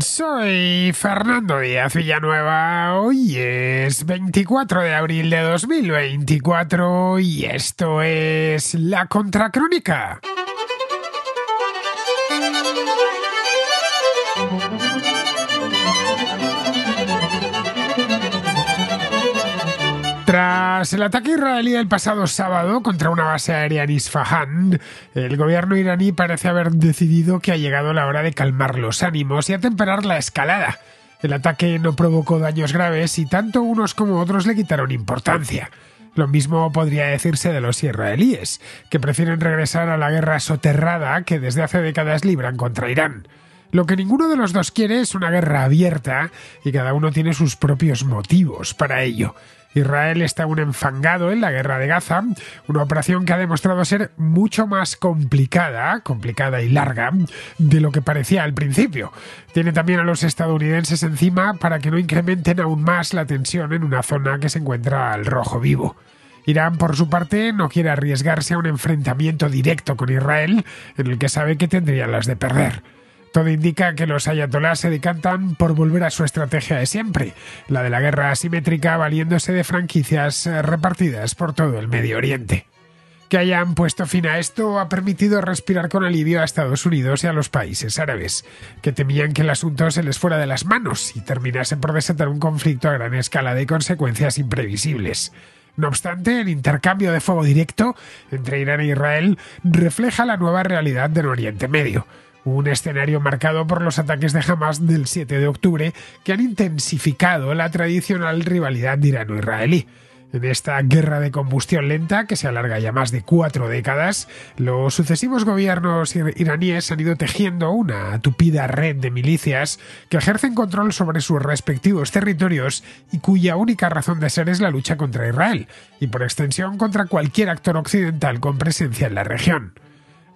Soy Fernando Díaz Villanueva. Hoy es 24 de abril de 2024 y esto es La Contracrónica. Tras el ataque israelí del pasado sábado contra una base aérea en Isfahan, el gobierno iraní parece haber decidido que ha llegado la hora de calmar los ánimos y atemperar la escalada. El ataque no provocó daños graves y tanto unos como otros le quitaron importancia. Lo mismo podría decirse de los israelíes, que prefieren regresar a la guerra soterrada que desde hace décadas libran contra Irán. Lo que ninguno de los dos quiere es una guerra abierta y cada uno tiene sus propios motivos para ello. Israel está un enfangado en la guerra de Gaza, una operación que ha demostrado ser mucho más complicada, complicada y larga, de lo que parecía al principio. Tiene también a los estadounidenses encima para que no incrementen aún más la tensión en una zona que se encuentra al rojo vivo. Irán, por su parte, no quiere arriesgarse a un enfrentamiento directo con Israel, en el que sabe que tendría las de perder. Todo indica que los ayatolás se decantan por volver a su estrategia de siempre, la de la guerra asimétrica valiéndose de franquicias eh, repartidas por todo el Medio Oriente. Que hayan puesto fin a esto ha permitido respirar con alivio a Estados Unidos y a los países árabes, que temían que el asunto se les fuera de las manos y terminasen por desatar un conflicto a gran escala de consecuencias imprevisibles. No obstante, el intercambio de fuego directo entre Irán e Israel refleja la nueva realidad del Oriente Medio un escenario marcado por los ataques de Hamas del 7 de octubre que han intensificado la tradicional rivalidad irano-israelí. En esta guerra de combustión lenta, que se alarga ya más de cuatro décadas, los sucesivos gobiernos iraníes han ido tejiendo una tupida red de milicias que ejercen control sobre sus respectivos territorios y cuya única razón de ser es la lucha contra Israel, y por extensión contra cualquier actor occidental con presencia en la región.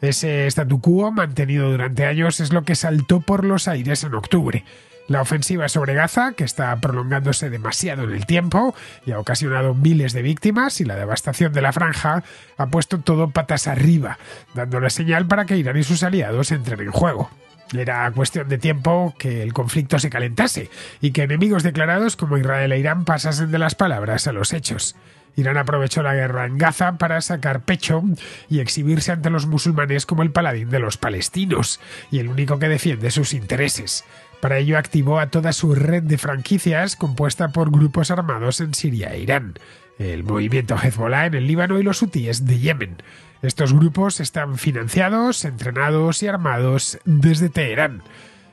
Ese statu quo, mantenido durante años, es lo que saltó por los aires en octubre. La ofensiva sobre Gaza, que está prolongándose demasiado en el tiempo y ha ocasionado miles de víctimas, y la devastación de la franja, ha puesto todo patas arriba, dando la señal para que Irán y sus aliados entren en juego. Era cuestión de tiempo que el conflicto se calentase y que enemigos declarados como Israel e Irán pasasen de las palabras a los hechos. Irán aprovechó la guerra en Gaza para sacar pecho y exhibirse ante los musulmanes como el paladín de los palestinos y el único que defiende sus intereses. Para ello activó a toda su red de franquicias compuesta por grupos armados en Siria e Irán, el movimiento Hezbollah en el Líbano y los hutíes de Yemen. Estos grupos están financiados, entrenados y armados desde Teherán.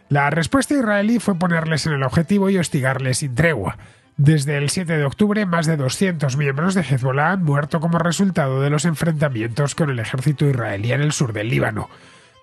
La respuesta israelí fue ponerles en el objetivo y hostigarles sin tregua. Desde el 7 de octubre, más de 200 miembros de Hezbollah han muerto como resultado de los enfrentamientos con el ejército israelí en el sur del Líbano.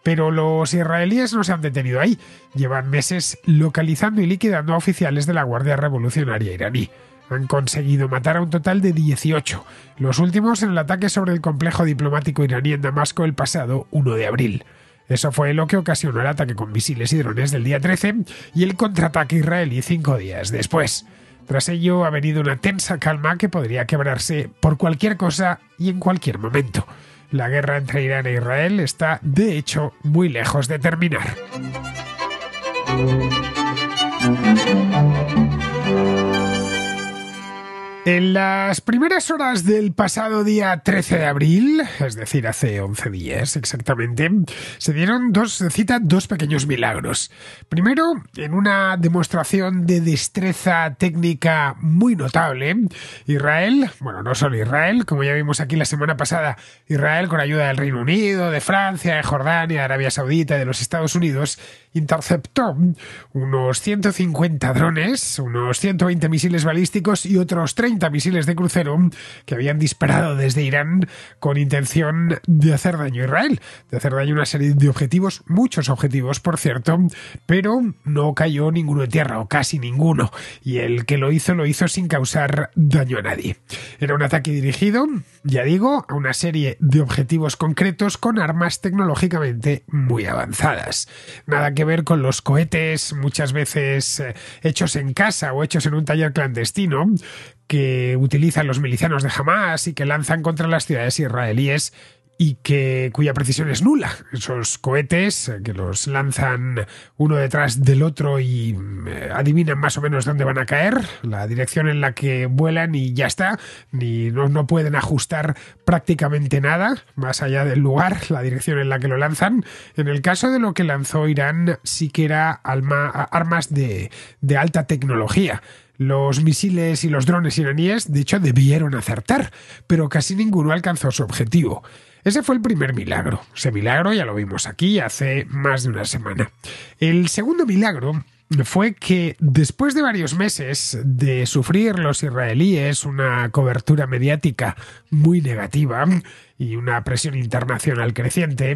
Pero los israelíes no se han detenido ahí. Llevan meses localizando y liquidando a oficiales de la Guardia Revolucionaria iraní. Han conseguido matar a un total de 18, los últimos en el ataque sobre el complejo diplomático iraní en Damasco el pasado 1 de abril. Eso fue lo que ocasionó el ataque con misiles y drones del día 13 y el contraataque israelí cinco días después. Tras ello ha venido una tensa calma que podría quebrarse por cualquier cosa y en cualquier momento. La guerra entre Irán e Israel está, de hecho, muy lejos de terminar. En las primeras horas del pasado día 13 de abril, es decir, hace 11 días exactamente, se dieron dos, se cita dos pequeños milagros. Primero, en una demostración de destreza técnica muy notable, Israel, bueno, no solo Israel, como ya vimos aquí la semana pasada, Israel con ayuda del Reino Unido, de Francia, de Jordania, de Arabia Saudita, de los Estados Unidos, interceptó unos 150 drones, unos 120 misiles balísticos y otros 30 misiles de crucero que habían disparado desde Irán con intención de hacer daño a Israel, de hacer daño a una serie de objetivos, muchos objetivos por cierto, pero no cayó ninguno en tierra o casi ninguno y el que lo hizo lo hizo sin causar daño a nadie. Era un ataque dirigido, ya digo, a una serie de objetivos concretos con armas tecnológicamente muy avanzadas. Nada que ver con los cohetes muchas veces eh, hechos en casa o hechos en un taller clandestino que utilizan los milicianos de Hamas y que lanzan contra las ciudades israelíes y que cuya precisión es nula. Esos cohetes eh, que los lanzan uno detrás del otro y eh, adivinan más o menos dónde van a caer, la dirección en la que vuelan y ya está, ni no, pueden ajustar prácticamente nada más allá del lugar, la dirección en la que lo lanzan. En el caso de lo que lanzó Irán sí que era armas de alta tecnología. Los misiles y los drones iraníes, de hecho, debieron acertar, pero casi ninguno alcanzó su objetivo. Ese fue el primer milagro. Ese milagro ya lo vimos aquí hace más de una semana. El segundo milagro fue que después de varios meses de sufrir los israelíes una cobertura mediática muy negativa y una presión internacional creciente,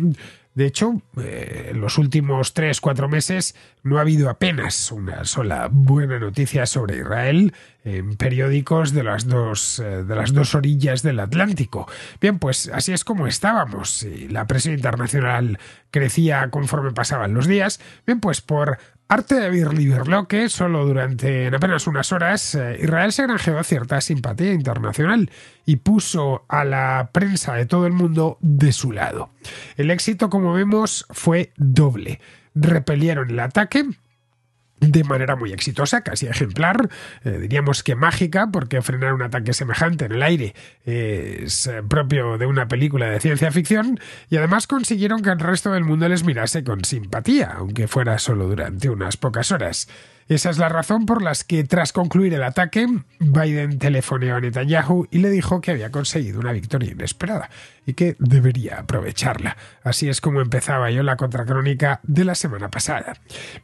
de hecho, en eh, los últimos tres cuatro meses no ha habido apenas una sola buena noticia sobre Israel en periódicos de las dos, eh, de las dos orillas del Atlántico. Bien, pues así es como estábamos. la presión internacional crecía conforme pasaban los días. Bien, pues por Arte de que solo durante en apenas unas horas, eh, Israel se granjeó cierta simpatía internacional y puso a la prensa de todo el mundo de su lado. El éxito, como vemos, fue doble. Repelieron el ataque, de manera muy exitosa, casi ejemplar, eh, diríamos que mágica, porque frenar un ataque semejante en el aire es eh, propio de una película de ciencia ficción, y además consiguieron que el resto del mundo les mirase con simpatía, aunque fuera solo durante unas pocas horas. Esa es la razón por la que, tras concluir el ataque, Biden telefoneó a Netanyahu y le dijo que había conseguido una victoria inesperada y que debería aprovecharla. Así es como empezaba yo la contracrónica de la semana pasada.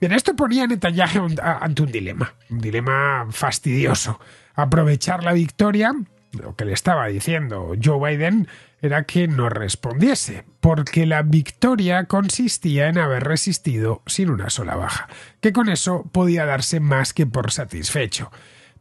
Bien, esto ponía a Netanyahu ante un dilema, un dilema fastidioso. Aprovechar la victoria, lo que le estaba diciendo Joe Biden, era que no respondiese, porque la victoria consistía en haber resistido sin una sola baja, que con eso podía darse más que por satisfecho.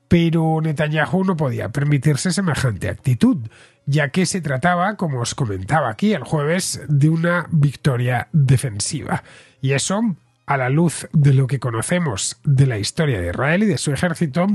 Pero Netanyahu no podía permitirse semejante actitud, ya que se trataba, como os comentaba aquí el jueves, de una victoria defensiva. Y eso a la luz de lo que conocemos de la historia de Israel y de su ejército,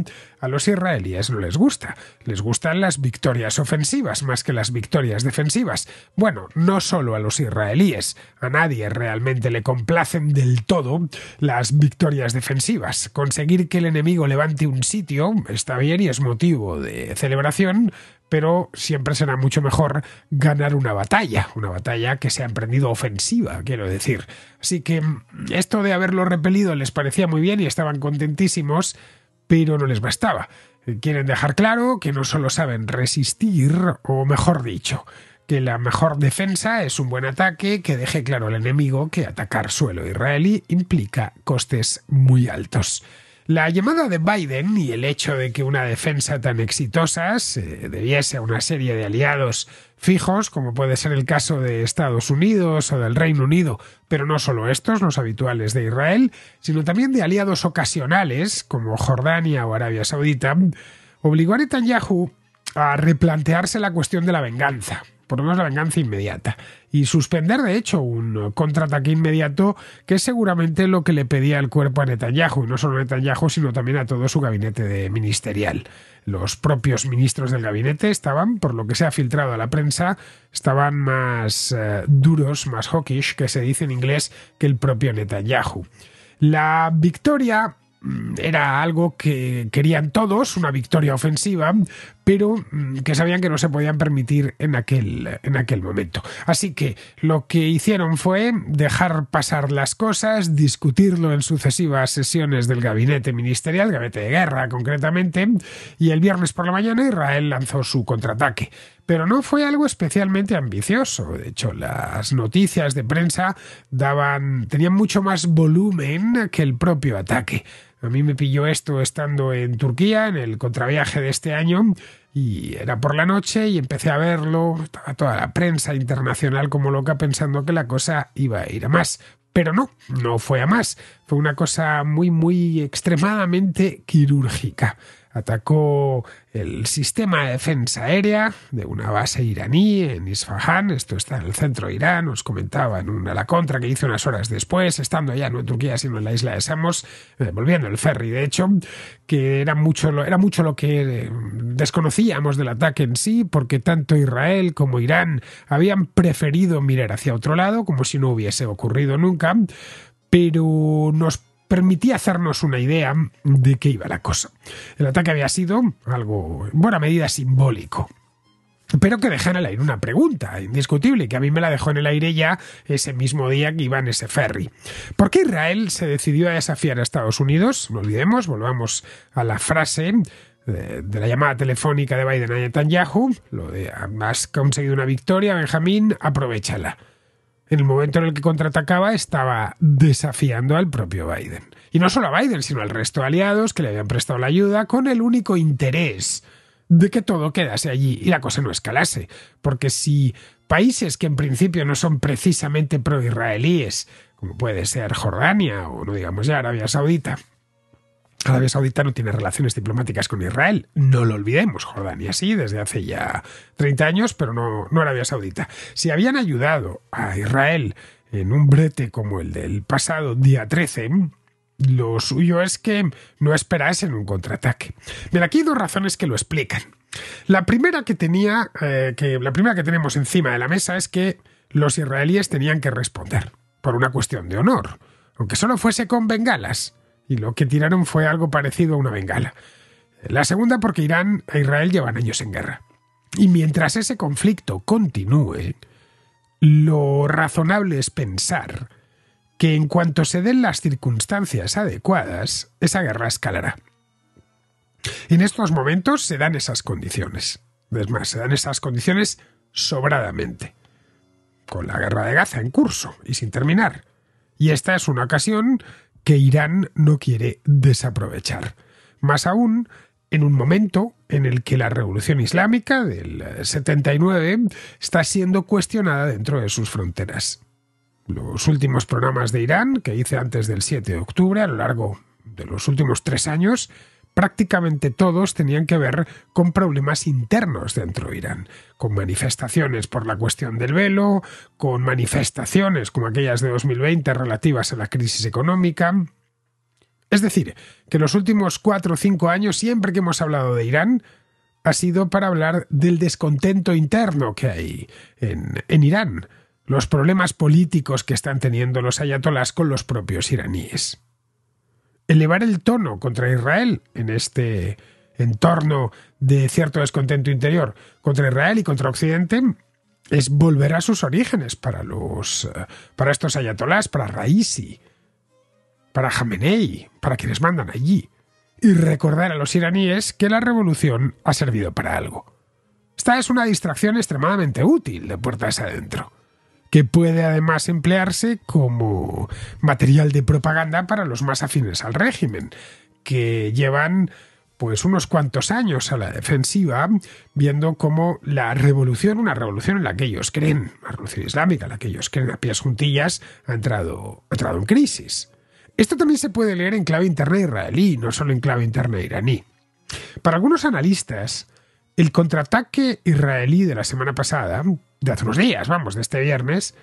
a los israelíes no les gusta. Les gustan las victorias ofensivas más que las victorias defensivas. Bueno, no solo a los israelíes, a nadie realmente le complacen del todo las victorias defensivas. Conseguir que el enemigo levante un sitio está bien y es motivo de celebración, pero siempre será mucho mejor ganar una batalla, una batalla que se ha emprendido ofensiva, quiero decir. Así que mm, esto de haberlo repelido les parecía muy bien y estaban contentísimos, pero no les bastaba. Quieren dejar claro que no solo saben resistir, o mejor dicho, que la mejor defensa es un buen ataque que deje claro al enemigo que atacar suelo israelí implica costes muy altos. La llamada de Biden y el hecho de que una defensa tan exitosa se eh, debiese a una serie de aliados fijos, como puede ser el caso de Estados Unidos o del Reino Unido, pero no solo estos, los habituales de Israel, sino también de aliados ocasionales, como Jordania o Arabia Saudita, obligó a Netanyahu a replantearse la cuestión de la venganza por lo menos la venganza inmediata, y suspender de hecho un contraataque inmediato que es seguramente lo que le pedía el cuerpo a Netanyahu, y no solo a Netanyahu, sino también a todo su gabinete ministerial. Los propios ministros del gabinete estaban, por lo que se ha filtrado a la prensa, estaban más eh, duros, más hawkish, que se dice en inglés, que el propio Netanyahu. La victoria Mm, era algo que querían todos, una victoria ofensiva, pero mm, que sabían que no se podían permitir en aquel, en aquel momento. Así que lo que hicieron fue dejar pasar las cosas, discutirlo en sucesivas sesiones del gabinete ministerial, gabinete de guerra concretamente, y el viernes por la mañana Israel lanzó su contraataque pero no fue algo especialmente ambicioso. De hecho, las noticias de prensa daban, tenían mucho más volumen que el propio ataque. A mí me pilló esto estando en Turquía, en el contraviaje de este año, y era por la noche y empecé a verlo. Estaba toda la prensa internacional como loca pensando que la cosa iba a ir a más. Pero no, no fue a más. Fue una cosa muy, muy extremadamente quirúrgica atacó el sistema de defensa aérea de una base iraní en Isfahan, esto está en el centro de Irán, os comentaba en una la contra que hizo unas horas después, estando ya no en Turquía sino en la isla de Samos, eh, volviendo el ferry de hecho, que era mucho, lo, era mucho lo que eh, desconocíamos del ataque en sí, porque tanto Israel como Irán habían preferido mirar hacia otro lado, como si no hubiese ocurrido nunca, pero nos permitía hacernos una idea de qué iba la cosa. El ataque había sido algo en buena medida simbólico. Pero que dejara en el aire una pregunta indiscutible, que a mí me la dejó en el aire ya ese mismo día que iba en ese ferry. ¿Por qué Israel se decidió a desafiar a Estados Unidos? No olvidemos, volvamos a la frase de, la llamada telefónica de Biden a Netanyahu, lo de has conseguido una victoria, Benjamín, aprovechala en el momento en el que contraatacaba, estaba desafiando al propio Biden. Y no solo a Biden, sino al resto de aliados que le habían prestado la ayuda con el único interés de que todo quedase allí y la cosa no escalase. Porque si países que en principio no son precisamente pro israelíes, como puede ser Jordania o no digamos ya Arabia Saudita, Arabia Saudita no tiene relaciones diplomáticas con Israel. No lo olvidemos, Jordania sí, desde hace ya 30 años, pero no, Arabia Saudita. Si habían ayudado a Israel en un brete como el del pasado día 13, lo suyo es que no en un contraataque. Mira aquí hay dos razones que lo explican. La primera que tenía, eh, que la primera que tenemos encima de la mesa es que los israelíes tenían que responder por una cuestión de honor, aunque solo fuese con bengalas y lo que tiraron fue algo parecido a una bengala. La segunda porque Irán e Israel llevan años en guerra. Y mientras ese conflicto continúe, lo razonable es pensar que en cuanto se den las circunstancias adecuadas, esa guerra escalará. En estos momentos se dan esas condiciones. Es más, se dan esas condiciones sobradamente. Con la guerra de Gaza en curso y sin terminar. Y esta es una ocasión que Irán no quiere desaprovechar. Más aún, en un momento en el que la revolución islámica del 79 eh, está siendo cuestionada dentro de sus fronteras. Los últimos programas de Irán que hice antes del 7 de octubre, a lo largo de los últimos tres años, prácticamente todos tenían que ver con problemas internos dentro de Irán, con manifestaciones por la cuestión del velo, con manifestaciones como aquellas de 2020 relativas a la crisis económica. Es decir, que los últimos cuatro o cinco años, siempre que hemos hablado de Irán, ha sido para hablar del descontento interno que hay en, en Irán, los problemas políticos que están teniendo los ayatolás con los propios iraníes elevar el tono contra Israel en este entorno de cierto descontento interior contra Israel y contra Occidente es volver a sus orígenes para los eh, para estos ayatolás, para Raisi, para Jamenei, para quienes mandan allí y recordar a los iraníes que la revolución ha servido para algo. Esta es una distracción extremadamente útil de puertas adentro que puede además emplearse como material de propaganda para los más afines al régimen, que llevan pues unos cuantos años a la defensiva, viendo cómo la revolución, una revolución en la que ellos creen, la revolución islámica, en la que ellos creen a pies juntillas, ha entrado, ha entrado en crisis. Esto también se puede leer en clave interna israelí, no solo en clave interna iraní. Para algunos analistas, el contraataque israelí de la semana pasada, de hace unos días, vamos, de este viernes,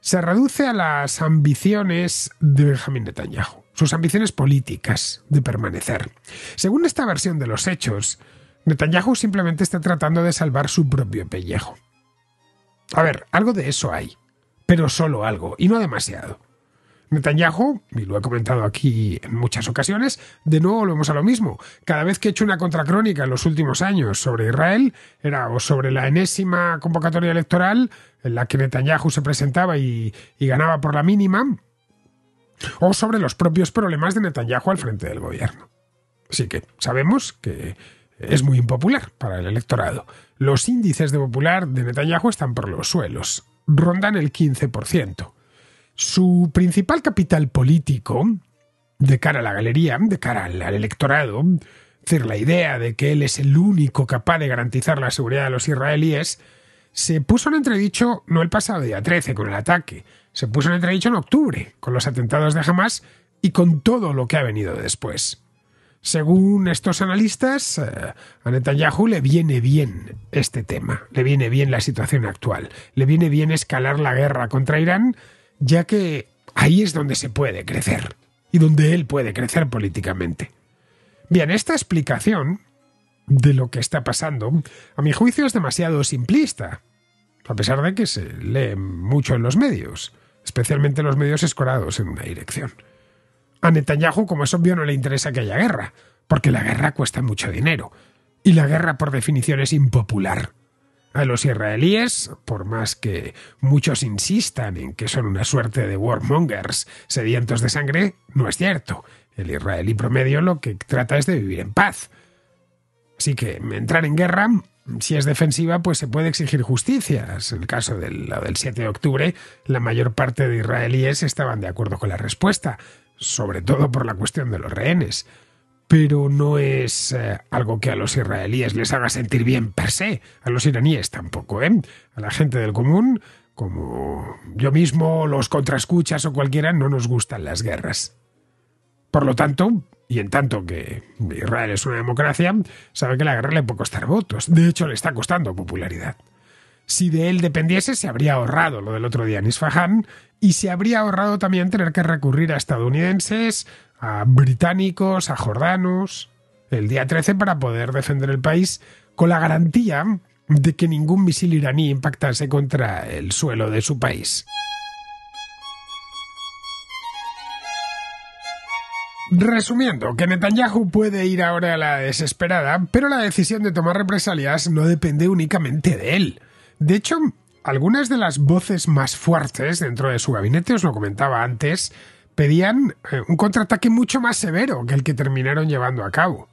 se reduce a las ambiciones de Benjamin Netanyahu, sus ambiciones políticas de permanecer. Según esta versión de los hechos, Netanyahu simplemente está tratando de salvar su propio pellejo. A ver, algo de eso hay, pero solo algo, y no demasiado. Netanyahu, y lo he comentado aquí en muchas ocasiones, de nuevo volvemos a lo mismo. Cada vez que he hecho una contracrónica en los últimos años sobre Israel, era o sobre la enésima convocatoria electoral en la que Netanyahu se presentaba y, y ganaba por la mínima, o sobre los propios problemas de Netanyahu al frente del gobierno. Así que sabemos que es muy impopular para el electorado. Los índices de popular de Netanyahu están por los suelos, rondan el 15%. Su principal capital político, de cara a la galería, de cara al, electorado, es decir, la idea de que él es el único capaz de garantizar la seguridad de los israelíes, se puso en entredicho no el pasado día 13 con el ataque, se puso en entredicho en octubre con los atentados de Hamas y con todo lo que ha venido después. Según estos analistas, eh, a Netanyahu le viene bien este tema, le viene bien la situación actual, le viene bien escalar la guerra contra Irán ya que ahí es donde se puede crecer y donde él puede crecer políticamente. Bien, esta explicación de lo que está pasando, a mi juicio es demasiado simplista, a pesar de que se lee mucho en los medios, especialmente los medios escorados en una dirección. A Netanyahu, como es obvio, no le interesa que haya guerra, porque la guerra cuesta mucho dinero, y la guerra por definición es impopular. A los israelíes, por más que muchos insistan en que son una suerte de warmongers sedientos de sangre, no es cierto. El israelí promedio lo que trata es de vivir en paz. Así que entrar en guerra, si es defensiva, pues se puede exigir justicia. En el caso del, del 7 de octubre, la mayor parte de israelíes estaban de acuerdo con la respuesta, sobre todo por la cuestión de los rehenes pero no es eh, algo que a los israelíes les haga sentir bien per se, a los iraníes tampoco, ¿eh? A la gente del común, como yo mismo, los contrascuchas o cualquiera, no nos gustan las guerras. Por lo tanto, y en tanto que Israel es una democracia, sabe que la guerra le puede costar votos. De hecho, le está costando popularidad. Si de él dependiese, se habría ahorrado lo del otro día en Isfahan y se habría ahorrado también tener que recurrir a estadounidenses, a británicos, a jordanos, el día 13 para poder defender el país con la garantía de que ningún misil iraní impactase contra el suelo de su país. Resumiendo, que Netanyahu puede ir ahora a la desesperada, pero la decisión de tomar represalias no depende únicamente de él. De hecho, algunas de las voces más fuertes dentro de su gabinete, os lo comentaba antes, pedían eh, un contraataque mucho más severo que el que terminaron llevando a cabo.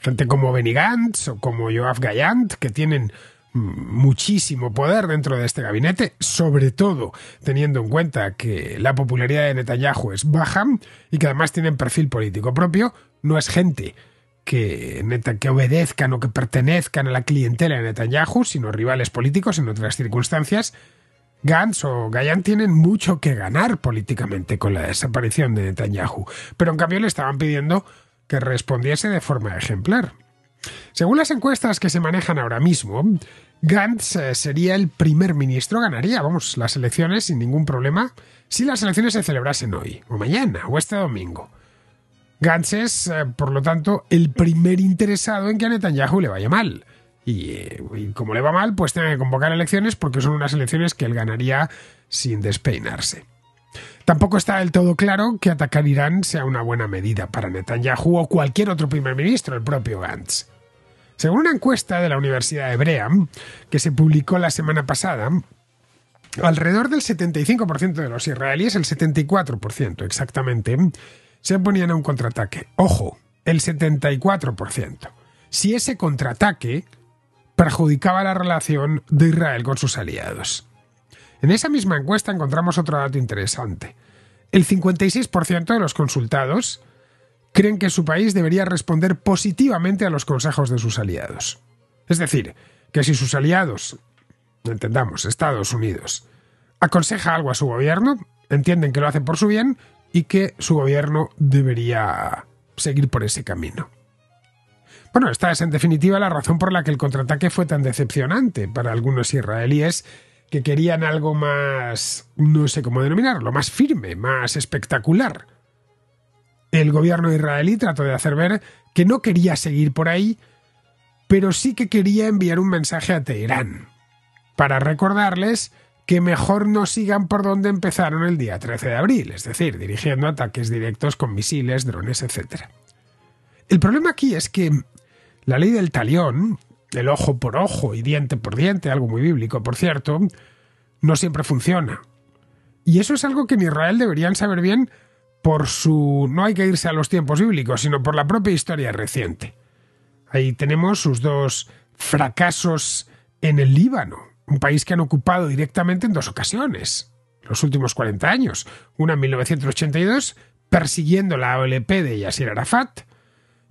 Gente como Benny Gantz o como Joaf Gallant, que tienen muchísimo poder dentro de este gabinete, sobre todo teniendo en cuenta que la popularidad de Netanyahu es baja y que además tienen perfil político propio, no es gente que, que obedezcan o que pertenezcan a la clientela de Netanyahu, sino rivales políticos en otras circunstancias Gantz o Gallant tienen mucho que ganar políticamente con la desaparición de Netanyahu, pero en cambio le estaban pidiendo que respondiese de forma ejemplar. Según las encuestas que se manejan ahora mismo, Gantz eh, sería el primer ministro, ganaría, vamos, las elecciones sin ningún problema, si las elecciones se celebrasen hoy, o mañana, o este domingo. Gantz es, eh, por lo tanto, el primer interesado en que a Netanyahu le vaya mal. Eh, y, como le va mal, pues tiene que convocar elecciones porque son unas elecciones que él ganaría sin despeinarse. Tampoco está del todo claro que atacar Irán sea una buena medida para Netanyahu o cualquier otro primer ministro, el propio Gantz. Según una encuesta de la Universidad Hebrea, que se publicó la semana pasada, alrededor del 75% de los israelíes, el 74% exactamente, se oponían a un contraataque. Ojo, el 74%. Si ese contraataque perjudicaba la relación de Israel con sus aliados. En esa misma encuesta encontramos otro dato interesante. El 56% de los consultados creen que su país debería responder positivamente a los consejos de sus aliados. Es decir, que si sus aliados, entendamos, Estados Unidos, aconseja algo a su gobierno, entienden que lo hacen por su bien y que su gobierno debería seguir por ese camino. Bueno, esta es en definitiva la razón por la que el contraataque fue tan decepcionante para algunos israelíes que querían algo más, no sé cómo denominarlo, más firme, más espectacular. El gobierno israelí trató de hacer ver que no quería seguir por ahí, pero sí que quería enviar un mensaje a Teherán, para recordarles que mejor no sigan por donde empezaron el día 13 de abril, es decir, dirigiendo ataques directos con misiles, drones, etc. El problema aquí es que la ley del talión, el ojo por ojo y diente por diente, algo muy bíblico, por cierto, no siempre funciona. Y eso es algo que en Israel deberían saber bien por su... no hay que irse a los tiempos bíblicos, sino por la propia historia reciente. Ahí tenemos sus dos fracasos en el Líbano, un país que han ocupado directamente en dos ocasiones, los últimos 40 años, una en 1982, persiguiendo la OLP de Yasir Arafat,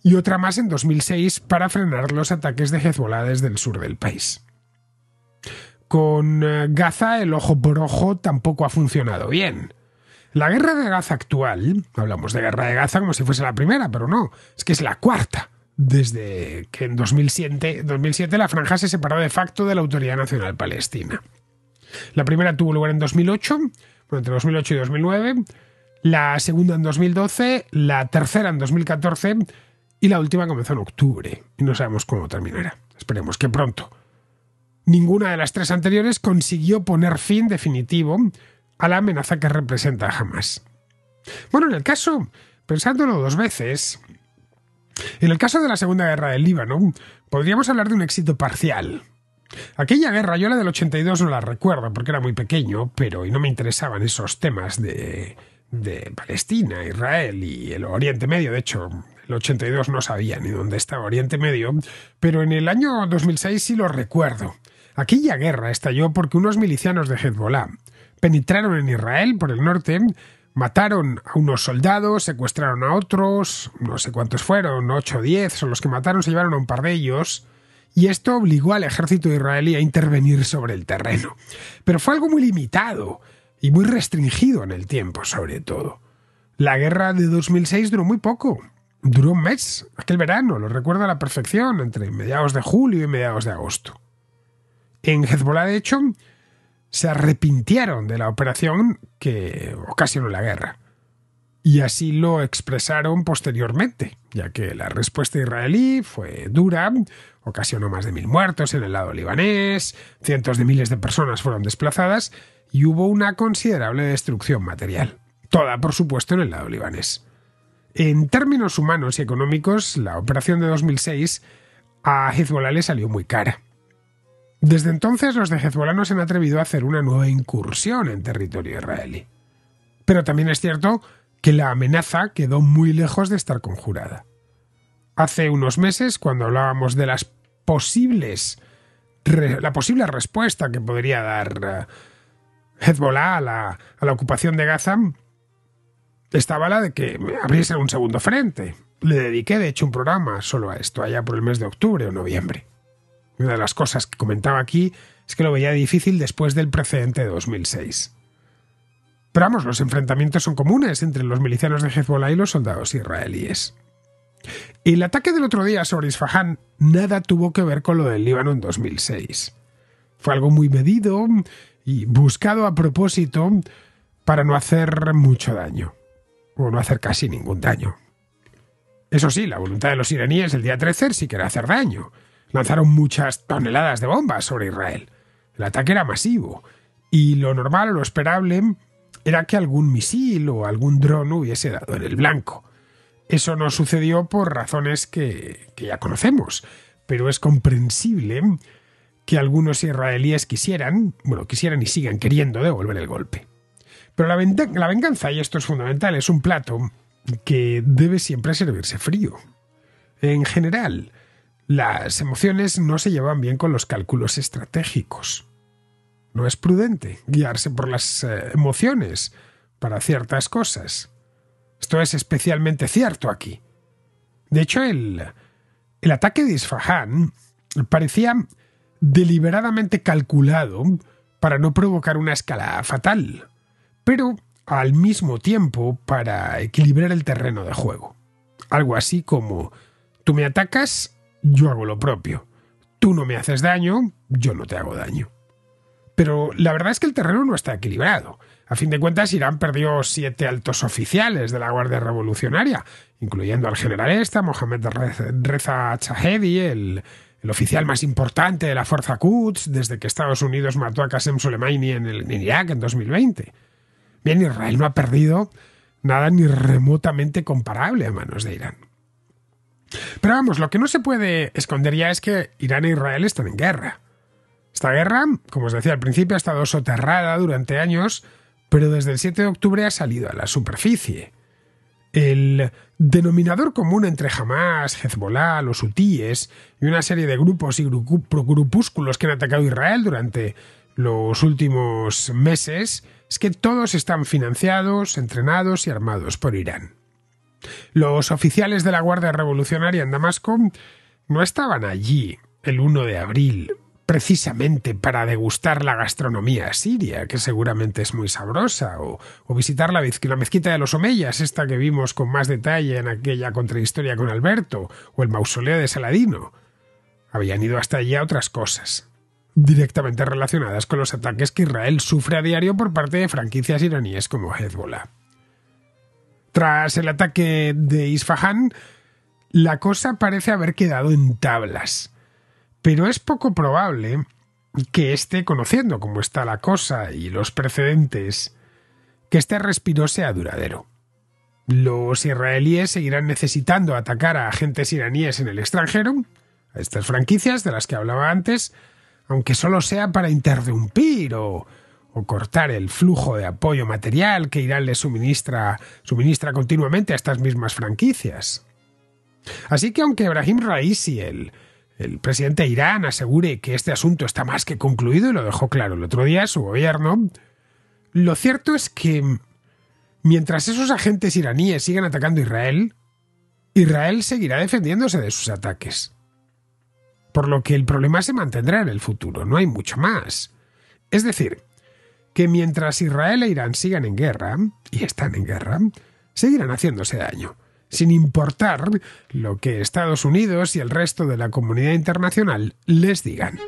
y otra más en 2006 para frenar los ataques de Hezbollah desde el sur del país. Con eh, Gaza el ojo por ojo tampoco ha funcionado bien. La guerra de Gaza actual, hablamos de guerra de Gaza como si fuese la primera, pero no, es que es la cuarta, desde que en 2007, 2007 la franja se separó de facto de la Autoridad Nacional Palestina. La primera tuvo lugar en 2008, bueno, entre 2008 y 2009, la segunda en 2012, la tercera en 2014, y la última comenzó en octubre y no sabemos cómo terminará. Esperemos que pronto. Ninguna de las tres anteriores consiguió poner fin definitivo a la amenaza que representa jamás Bueno, en el caso, pensándolo dos veces, en el caso de la Segunda Guerra del Líbano, podríamos hablar de un éxito parcial. Aquella guerra, yo la del 82 no la recuerdo porque era muy pequeño, pero y no me interesaban esos temas de, de Palestina, Israel y el Oriente Medio. De hecho, 82 no sabía ni dónde estaba Oriente Medio, pero en el año 2006 sí lo recuerdo. Aquella guerra estalló porque unos milicianos de Hezbollah penetraron en Israel por el norte, mataron a unos soldados, secuestraron a otros, no sé cuántos fueron, 8 o 10, son los que mataron, se llevaron a un par de ellos, y esto obligó al ejército israelí a intervenir sobre el terreno. Pero fue algo muy limitado y muy restringido en el tiempo, sobre todo. La guerra de 2006 duró muy poco, duró un mes, aquel verano, lo recuerdo a la perfección, entre mediados de julio y mediados de agosto. En Hezbollah, de hecho, se arrepintieron de la operación que ocasionó la guerra. Y así lo expresaron posteriormente, ya que la respuesta israelí fue dura, ocasionó más de mil muertos en el lado libanés, cientos de miles de personas fueron desplazadas y hubo una considerable destrucción material, toda por supuesto en el lado libanés. En términos humanos y económicos, la operación de 2006 a Hezbollah le salió muy cara. Desde entonces los de Hezbollah no se han atrevido a hacer una nueva incursión en territorio israelí. Pero también es cierto que la amenaza quedó muy lejos de estar conjurada. Hace unos meses, cuando hablábamos de las posibles la posible respuesta que podría dar eh, Hezbollah a la, a la ocupación de Gaza, estaba la de que me abriese un segundo frente. Le dediqué, de hecho, un programa solo a esto, allá por el mes de octubre o noviembre. Una de las cosas que comentaba aquí es que lo veía difícil después del precedente de 2006. Pero vamos, los enfrentamientos son comunes entre los milicianos de Hezbollah y los soldados israelíes. Y el ataque del otro día sobre Isfahan nada tuvo que ver con lo del Líbano en 2006. Fue algo muy medido y buscado a propósito para no hacer mucho daño o no hacer casi ningún daño. Eso sí, la voluntad de los iraníes el día 13 sí que era hacer daño. Lanzaron muchas toneladas de bombas sobre Israel. El ataque era masivo, y lo normal o lo esperable era que algún misil o algún dron hubiese dado en el blanco. Eso no sucedió por razones que, que ya conocemos, pero es comprensible que algunos israelíes quisieran, bueno, quisieran y sigan queriendo devolver el golpe. Pero la, venganza, y esto es fundamental, es un plato que debe siempre servirse frío. En general, las emociones no se llevan bien con los cálculos estratégicos. No es prudente guiarse por las eh, emociones para ciertas cosas. Esto es especialmente cierto aquí. De hecho, el ataque de Isfahan parecía deliberadamente calculado para no provocar una escala fatal pero al mismo tiempo para equilibrar el terreno de juego. Algo así como, tú me atacas, yo hago lo propio. Tú no me haces daño, yo no te hago daño. Pero la verdad es que el terreno no está equilibrado. A fin de cuentas, Irán perdió siete altos oficiales de la Guardia Revolucionaria, incluyendo al general esta, Mohamed Reza Chahedi, el, oficial más importante de la Fuerza Quds desde que Estados Unidos mató a Qasem Soleimani en, el, en Irak en 2020. Bien, Israel no ha perdido nada ni remotamente comparable a manos de Irán. Pero vamos, lo que no se puede esconder ya es que Irán e Israel están en guerra. Esta guerra, como os decía al principio, ha estado soterrada durante años, pero desde el 7 de octubre ha salido a la superficie. El denominador común entre Hamas, Hezbollah, los hutíes y una serie de grupos y grupúsculos que han atacado Israel durante los últimos meses es que todos están financiados, entrenados y armados por Irán. Los oficiales de la Guardia Revolucionaria en Damasco no estaban allí el 1 de abril precisamente para degustar la gastronomía siria, que seguramente es muy sabrosa, o, visitar la, la, mezquita de los Omeyas, esta que vimos con más detalle en aquella contrahistoria con Alberto, o el mausoleo de Saladino. Habían ido hasta allí a otras cosas directamente relacionadas con los ataques que Israel sufre a diario por parte de franquicias iraníes como Hezbollah. Tras el ataque de Isfahan, la cosa parece haber quedado en tablas, pero es poco probable que esté conociendo cómo está la cosa y los precedentes, que este respiro sea duradero. Los israelíes seguirán necesitando atacar a agentes iraníes en el extranjero, a estas franquicias de las que hablaba antes, aunque solo sea para interrumpir o, cortar el flujo de apoyo material que Irán le suministra, suministra continuamente a estas mismas franquicias. Así que aunque Ibrahim Raisi, el, el presidente de Irán, asegure que este asunto está más que concluido y lo dejó claro el otro día su gobierno, lo cierto es que mientras esos agentes iraníes sigan atacando Israel, Israel seguirá defendiéndose de sus ataques por lo que el problema se mantendrá en el futuro, no hay mucho más. Es decir, que mientras Israel e Irán sigan en guerra, y están en guerra, seguirán haciéndose daño, sin importar lo que Estados Unidos y el resto de la comunidad internacional les digan.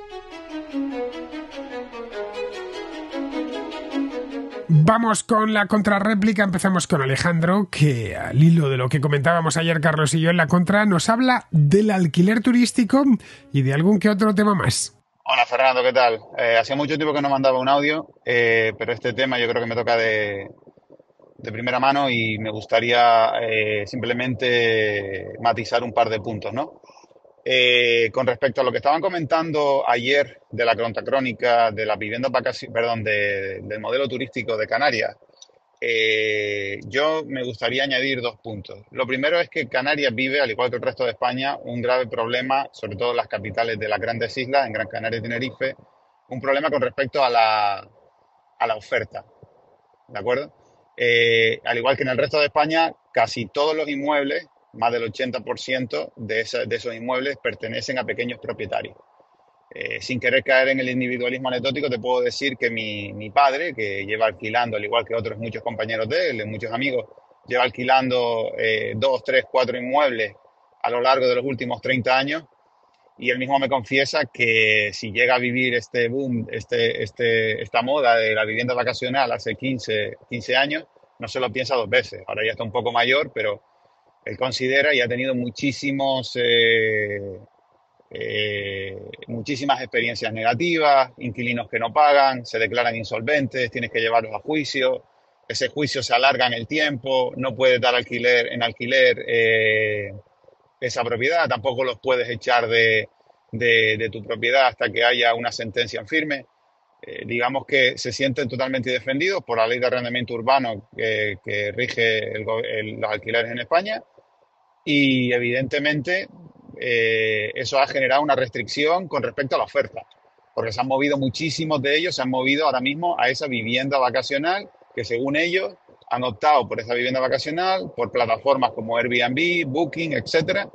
Vamos con la contrarréplica. Empezamos con Alejandro, que al hilo de lo que comentábamos ayer Carlos y yo en la contra, nos habla del alquiler turístico y de algún que otro tema más. Hola Fernando, ¿qué tal? Eh, hacía mucho tiempo que no mandaba un audio, eh, pero este tema yo creo que me toca de, primera mano y me gustaría eh, simplemente matizar un par de puntos, ¿no? Eh, con respecto a lo que estaban comentando ayer de la crónica de la vivienda vacaciones, perdón, del modelo turístico de Canarias, eh, yo me gustaría añadir dos puntos. Lo primero es que Canarias vive, al igual que el resto de España, un grave problema, sobre todo en las capitales de las grandes islas, en Gran Canaria y Tenerife, un problema con respecto a la, oferta. ¿De acuerdo? Eh, al igual que en el resto de España, casi todos los inmuebles más del 80% de, esos inmuebles pertenecen a pequeños propietarios. Eh, sin querer caer en el individualismo anecdótico, te puedo decir que mi, padre, que lleva alquilando, al igual que otros muchos compañeros de él, muchos amigos, lleva alquilando eh, dos, tres, cuatro inmuebles a lo largo de los últimos 30 años, y él mismo me confiesa que si llega a vivir este boom, este, este, esta moda de la vivienda vacacional hace 15, 15 años, no se lo piensa dos veces. Ahora ya está un poco mayor, pero él considera y ha tenido muchísimos, eh, eh, muchísimas experiencias negativas, inquilinos que no pagan, se declaran insolventes, tienes que llevarlos a juicio, ese juicio se alarga en el tiempo, no puedes dar alquiler en alquiler eh, esa propiedad, tampoco los puedes echar de, tu propiedad hasta que haya una sentencia firme. digamos que se sienten totalmente defendidos por la ley de arrendamiento urbano que, rige los alquileres en España y evidentemente eh, eso ha generado una restricción con respecto a la oferta, porque se han movido muchísimos de ellos, se han movido ahora mismo a esa vivienda vacacional que según ellos han optado por esa vivienda vacacional, por plataformas como Airbnb, Booking, etcétera,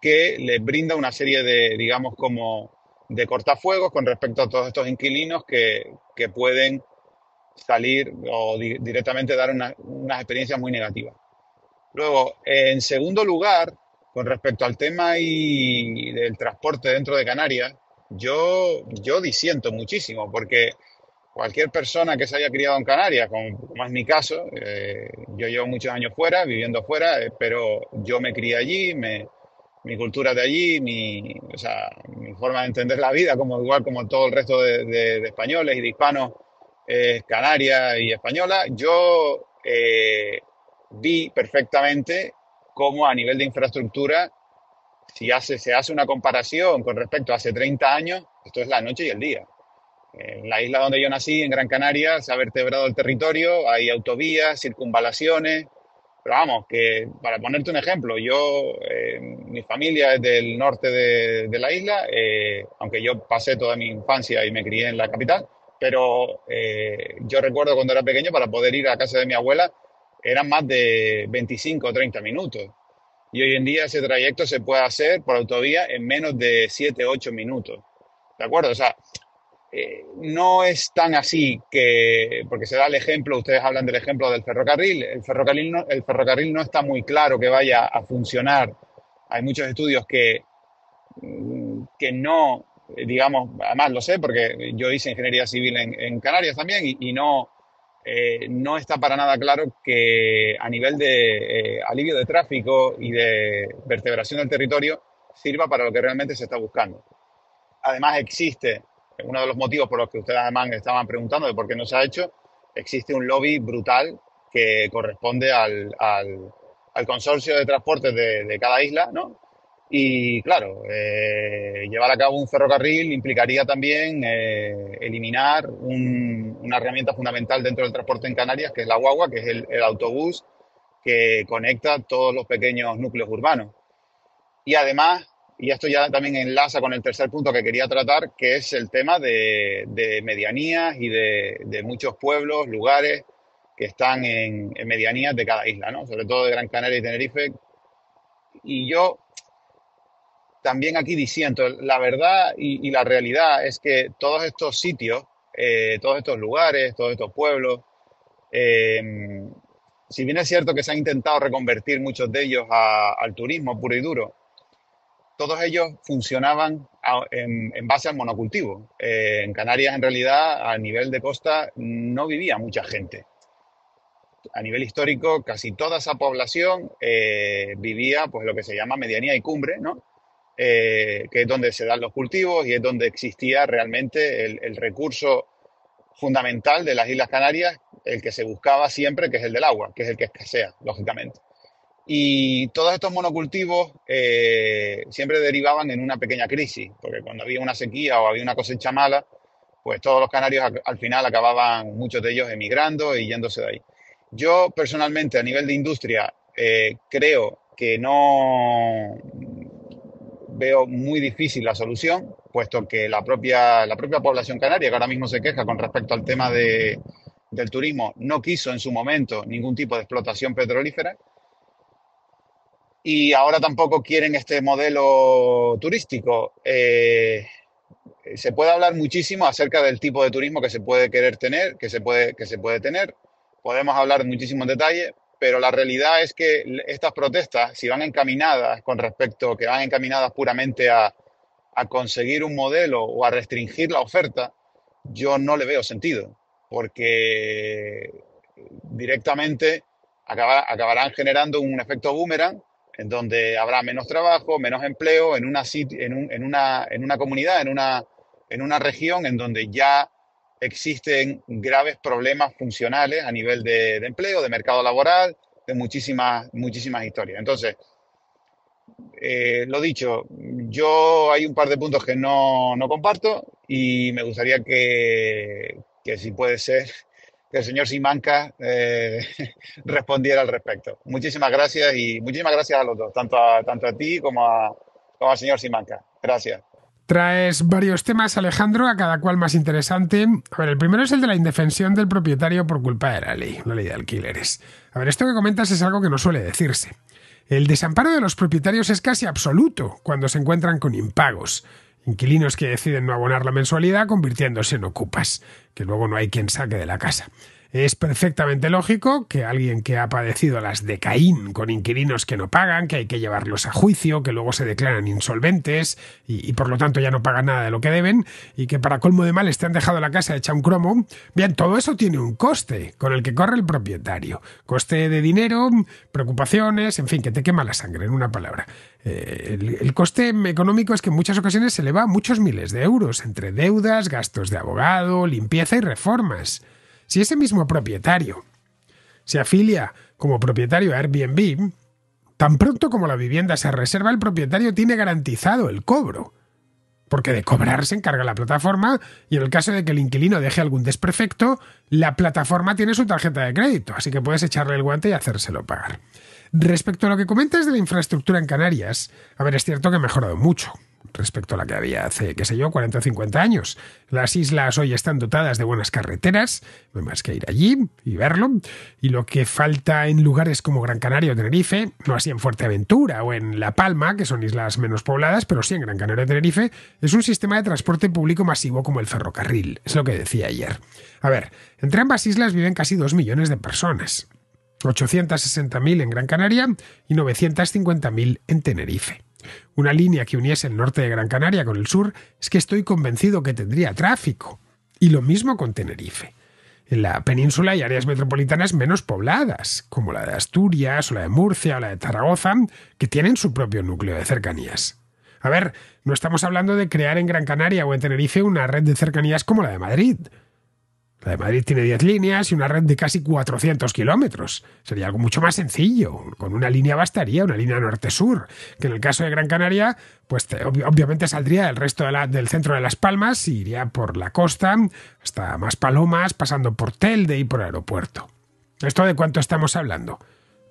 que les brinda una serie de, digamos, como de cortafuegos con respecto a todos estos inquilinos que, pueden salir o directamente dar unas experiencias muy negativas. Luego, en segundo lugar, con respecto al tema y del transporte dentro de Canarias, yo, yo disiento muchísimo, porque cualquier persona que se haya criado en Canarias, como, es mi caso, eh, yo llevo muchos años fuera, viviendo fuera, eh, pero yo me crié allí, mi cultura de allí, mi, forma de entender la vida, como igual como todo el resto de, españoles y de hispanos, Canarias y española, yo eh, vi perfectamente cómo a nivel de infraestructura, si hace, se hace una comparación con respecto a hace 30 años, esto es la noche y el día. En la isla donde yo nací, en Gran Canaria, se ha vertebrado el territorio, hay autovías, circunvalaciones. Pero vamos, que para ponerte un ejemplo, yo, eh, mi familia es del norte de, la isla, eh, aunque yo pasé toda mi infancia y me crié en la capital, pero eh, yo recuerdo cuando era pequeño para poder ir a casa de mi abuela eran más de 25 o 30 minutos. Y hoy en día ese trayecto se puede hacer por autovía en menos de 7 o 8 minutos. ¿De acuerdo? O sea, eh, no es tan así que, porque se da el ejemplo, ustedes hablan del ejemplo del ferrocarril, el ferrocarril no, el ferrocarril no está muy claro que vaya a funcionar. Hay muchos estudios que, mm, que no, digamos, además lo sé porque yo hice ingeniería civil en, Canarias también y no, eh, no está para nada claro que a nivel de eh, alivio de tráfico y de vertebración del territorio sirva para lo que realmente se está buscando. Además existe, uno de los motivos por los que ustedes además estaban preguntando de por qué no se ha hecho, existe un lobby brutal que corresponde al, consorcio de transportes de, de, cada isla, ¿no? Y claro, eh, llevar a cabo un ferrocarril implicaría también eh, eliminar una herramienta fundamental dentro del transporte en Canarias, que es la guagua, que es el, autobús que conecta todos los pequeños núcleos urbanos. Y además, y esto ya también enlaza con el tercer punto que quería tratar, que es el tema de, medianías y de, muchos pueblos, lugares que están en, en, medianías de cada isla, ¿no? sobre todo de Gran Canaria y Tenerife. Y yo también aquí diciendo, la verdad y, la realidad es que todos estos sitios, eh, todos estos lugares, todos estos pueblos, em, si bien es cierto que se han intentado reconvertir muchos de ellos al turismo puro y duro, todos ellos funcionaban en, base al monocultivo. Eh, en Canarias, en realidad, a nivel de costa, no vivía mucha gente. A nivel histórico, casi toda esa población eh, vivía, pues, lo que se llama medianía y cumbre, ¿no? Eh, que es donde se dan los cultivos y es donde existía realmente el, recurso fundamental de las Islas Canarias, el que se buscaba siempre, que es el del agua, que es el que escasea, lógicamente. Y todos estos monocultivos eh, siempre derivaban en una pequeña crisis, porque cuando había una sequía o había una cosecha mala, pues todos los canarios al final acababan muchos de ellos emigrando y yéndose de ahí. Yo personalmente a nivel de industria eh, creo que no, veo muy difícil la solución, puesto que la propia, la propia población canaria, que ahora mismo se queja con respecto al tema de, del turismo, no quiso en su momento ningún tipo de explotación petrolífera. Y ahora tampoco quieren este modelo turístico. Eh, se puede hablar muchísimo acerca del tipo de turismo que se puede querer tener, que se puede, que se puede tener. Podemos hablar muchísimo en detalle, pero la realidad es que estas protestas, si van encaminadas con respecto, que van encaminadas puramente a, conseguir un modelo o a restringir la oferta, yo no le veo sentido, porque directamente acabarán generando un efecto boomerang en donde habrá menos trabajo, menos empleo en una, en, en, una, en una comunidad, en una, en una región en donde ya existen graves problemas funcionales a nivel de, empleo, de mercado laboral, de muchísimas, muchísimas historias. Entonces, eh, lo dicho, yo hay un par de puntos que no, comparto y me gustaría que, que, si puede ser, que el señor Simanca eh, respondiera al respecto. Muchísimas gracias y muchísimas gracias a los dos, tanto a, tanto a ti como, como al señor Simanca. Gracias. Traes varios temas, Alejandro, a cada cual más interesante. A ver, el primero es el de la indefensión del propietario por culpa de la ley, la ley de alquileres. A ver, esto que comentas es algo que no suele decirse. El desamparo de los propietarios es casi absoluto cuando se encuentran con impagos. Inquilinos que deciden no abonar la mensualidad convirtiéndose en ocupas, que luego no hay quien saque de la casa. Es perfectamente lógico que alguien que ha padecido las de Caín con inquilinos que no pagan, que hay que llevarlos a juicio, que luego se declaran insolventes y, por lo tanto ya no pagan nada de lo que deben y que para colmo de males te han dejado la casa hecha un cromo, bien, todo eso tiene un coste con el que corre el propietario. Coste de dinero, preocupaciones, en fin, que te quema la sangre, en una palabra. Eh, el, coste económico es que en muchas ocasiones se le va a muchos miles de euros entre deudas, gastos de abogado, limpieza y reformas. Si ese mismo propietario se afilia como propietario a Airbnb, tan pronto como la vivienda se reserva, el propietario tiene garantizado el cobro. Porque de cobrar se encarga la plataforma y en el caso de que el inquilino deje algún desperfecto, la plataforma tiene su tarjeta de crédito, así que puedes echarle el guante y hacérselo pagar. Respecto a lo que comentas de la infraestructura en Canarias, a ver, es cierto que ha mejorado mucho respecto a la que había hace, qué sé yo, 40 o 50 años. Las islas hoy están dotadas de buenas carreteras, no hay más que ir allí y verlo, y lo que falta en lugares como Gran Canaria o Tenerife, no así en Fuerteventura o en La Palma, que son islas menos pobladas, pero sí en Gran Canaria o Tenerife, es un sistema de transporte público masivo como el ferrocarril, es lo que decía ayer. A ver, entre ambas islas viven casi 2 millones de personas, 860.000 en Gran Canaria y 950.000 en Tenerife una línea que uniese el norte de Gran Canaria con el sur, es que estoy convencido que tendría tráfico. Y lo mismo con Tenerife. En la península hay áreas metropolitanas menos pobladas, como la de Asturias, o la de Murcia, o la de Zaragoza, que tienen su propio núcleo de cercanías. A ver, no estamos hablando de crear en Gran Canaria o en Tenerife una red de cercanías como la de Madrid. La de Madrid tiene 10 líneas y una red de casi 400 kilómetros. Sería algo mucho más sencillo. Con una línea bastaría, una línea norte-sur, que en el caso de Gran Canaria, pues obviamente saldría del resto del centro de Las Palmas y iría por la costa hasta Más Palomas, pasando por Telde y por aeropuerto. ¿Esto de cuánto estamos hablando?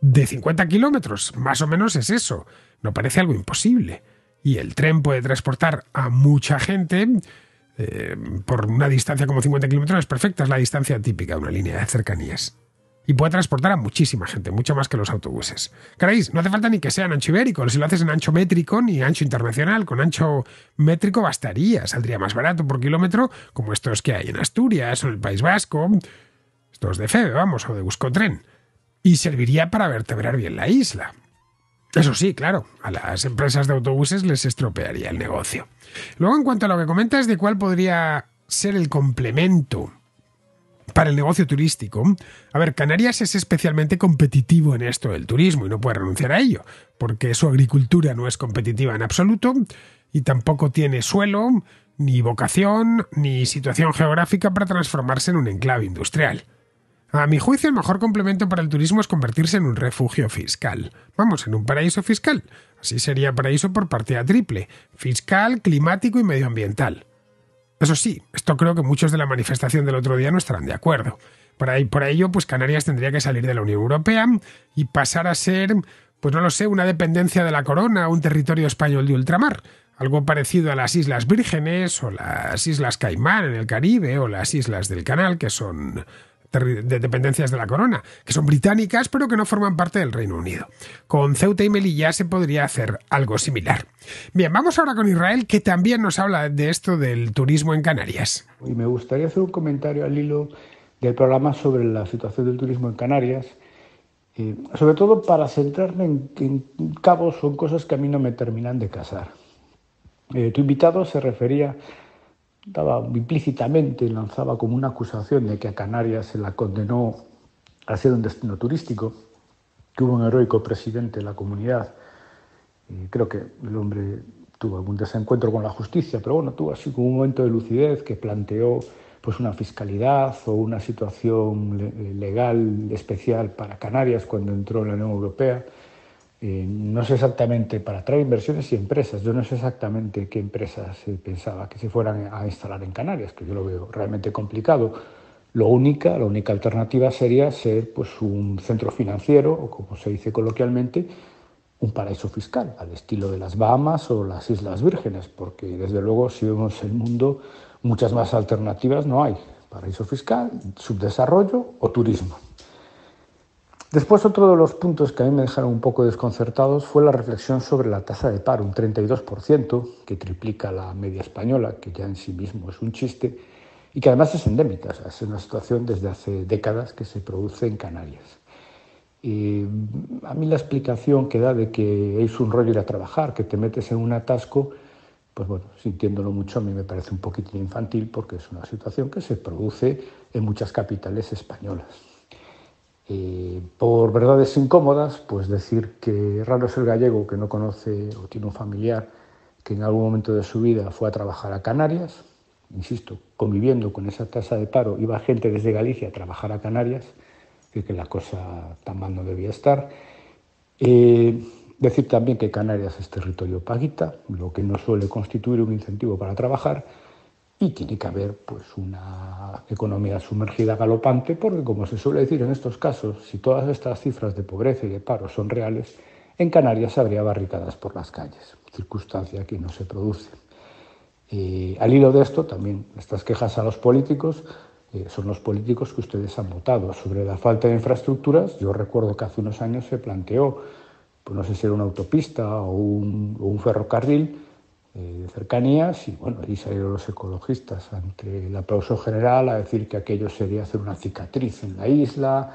De 50 kilómetros, más o menos es eso. No parece algo imposible. Y el tren puede transportar a mucha gente eh, por una distancia como 50 kilómetros es perfecta, es la distancia típica de una línea de cercanías. Y puede transportar a muchísima gente, mucho más que los autobuses. ¿Creéis? no hace falta ni que sean ancho ibérico, si lo haces en ancho métrico ni ancho internacional, con ancho métrico bastaría, saldría más barato por kilómetro, como estos que hay en Asturias o en el País Vasco, estos de Febe, vamos, o de Buscotren. Y serviría para vertebrar bien la isla. Eso sí, claro, a las empresas de autobuses les estropearía el negocio. Luego, en cuanto a lo que comentas de cuál podría ser el complemento para el negocio turístico, a ver, Canarias es especialmente competitivo en esto del turismo y no puede renunciar a ello, porque su agricultura no es competitiva en absoluto y tampoco tiene suelo, ni vocación, ni situación geográfica para transformarse en un enclave industrial. A mi juicio, el mejor complemento para el turismo es convertirse en un refugio fiscal. Vamos, en un paraíso fiscal. Así sería paraíso por partida triple, fiscal, climático y medioambiental. Eso sí, esto creo que muchos de la manifestación del otro día no estarán de acuerdo. Por ello, pues Canarias tendría que salir de la Unión Europea y pasar a ser, pues no lo sé, una dependencia de la corona, un territorio español de ultramar algo parecido a las Islas Vírgenes o las Islas Caimán en el Caribe o las Islas del Canal, que son de dependencias de la corona, que son británicas pero que no forman parte del Reino Unido. Con Ceuta y Melilla se podría hacer algo similar. Bien, vamos ahora con Israel, que también nos habla de esto del turismo en Canarias. Y me gustaría hacer un comentario al hilo del programa sobre la situación del turismo en Canarias, eh, sobre todo para centrarme en, en cabos o cosas que a mí no me terminan de casar. Eh, tu invitado se refería daba implícitamente lanzaba como una acusación de que a Canarias se la condenó a ser un destino turístico, que hubo un heroico presidente de la comunidad. creo que el hombre tuvo algún desencuentro con la justicia, pero bueno, tuvo así como un momento de lucidez que planteó pues una fiscalidad o una situación legal especial para Canarias cuando entró en la Unión Europea. Eh, no sé exactamente, para atraer inversiones y empresas. Yo no sé exactamente qué empresas se eh, pensaba que se fueran a instalar en Canarias, que yo lo veo realmente complicado. Lo única, la única alternativa sería ser pues, un centro financiero, o como se dice coloquialmente, un paraíso fiscal, al estilo de las Bahamas o las Islas Vírgenes, porque desde luego si vemos el mundo, muchas más alternativas no hay. Paraíso fiscal, subdesarrollo o turismo. Después otro de los puntos que a mí me dejaron un poco desconcertados fue la reflexión sobre la tasa de paro, un 32%, que triplica la media española, que ya en sí mismo es un chiste, y que además es endémica, es una situación desde hace décadas que se produce en Canarias. Y mm, a mí la explicación que da de que es un rollo ir a trabajar, que te metes en un atasco, pues bueno, sintiéndolo mucho, a mí me parece un poquito infantil porque es una situación que se produce en muchas capitales españolas por verdades incómodas, pues decir que raro es el gallego que no conoce o tiene un familiar que en algún momento de su vida fue a trabajar a Canarias, insisto, conviviendo con esa tasa de paro, iba gente desde Galicia a trabajar a Canarias, que la cosa tan mal no debía estar. Eh, decir también que Canarias es territorio paguita, lo que no suele constituir un incentivo para trabajar y tiene que haber pues una economía sumergida galopante porque como se suele decir en estos casos, si todas estas cifras de pobreza y de paro son reales, en Canarias habría barricadas por las calles, circunstancia que no se produce. Eh, al hilo de esto, también estas quejas a los políticos eh, son los políticos que ustedes han votado. Sobre la falta de infraestructuras, yo recuerdo que hace unos años se planteó, pues no sé si era una autopista o un ferrocarril, eh, de cercanías y bueno, ahí salieron los ecologistas ante el aplauso general a decir que aquello sería hacer una cicatriz en la isla,